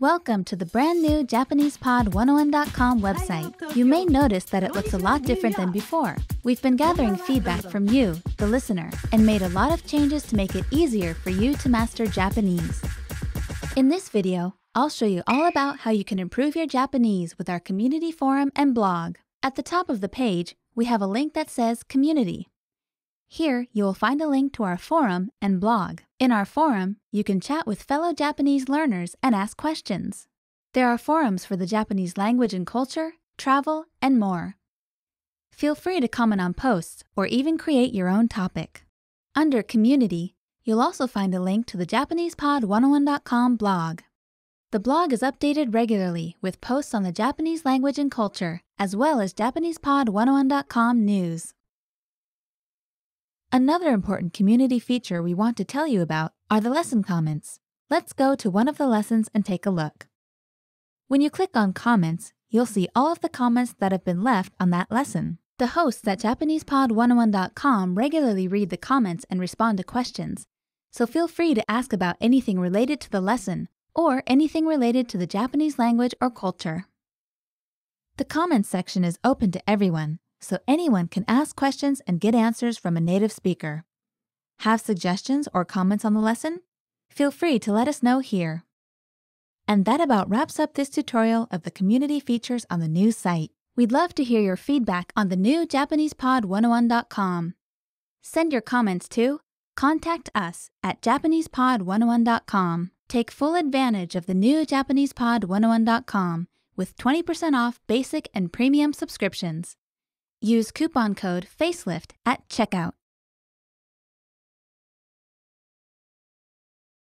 Welcome to the brand new JapanesePod101.com website. You may notice that it looks a lot different than before. We've been gathering feedback from you, the listener, and made a lot of changes to make it easier for you to master Japanese. In this video, I'll show you all about how you can improve your Japanese with our community forum and blog. At the top of the page, we have a link that says Community. Here, you will find a link to our forum and blog. In our forum, you can chat with fellow Japanese learners and ask questions. There are forums for the Japanese language and culture, travel, and more. Feel free to comment on posts or even create your own topic. Under Community, you'll also find a link to the JapanesePod101.com blog. The blog is updated regularly with posts on the Japanese language and culture, as well as JapanesePod101.com news. Another important community feature we want to tell you about are the lesson comments. Let's go to one of the lessons and take a look. When you click on comments, you'll see all of the comments that have been left on that lesson. The hosts at JapanesePod101.com regularly read the comments and respond to questions, so feel free to ask about anything related to the lesson or anything related to the Japanese language or culture. The comments section is open to everyone, so anyone can ask questions and get answers from a native speaker. Have suggestions or comments on the lesson? Feel free to let us know here. And that about wraps up this tutorial of the community features on the new site. We'd love to hear your feedback on the new JapanesePod101.com. Send your comments to contact us at JapanesePod101.com. Take full advantage of the new JapanesePod101.com with 20% off basic and premium subscriptions. Use coupon code FACELIFT at checkout.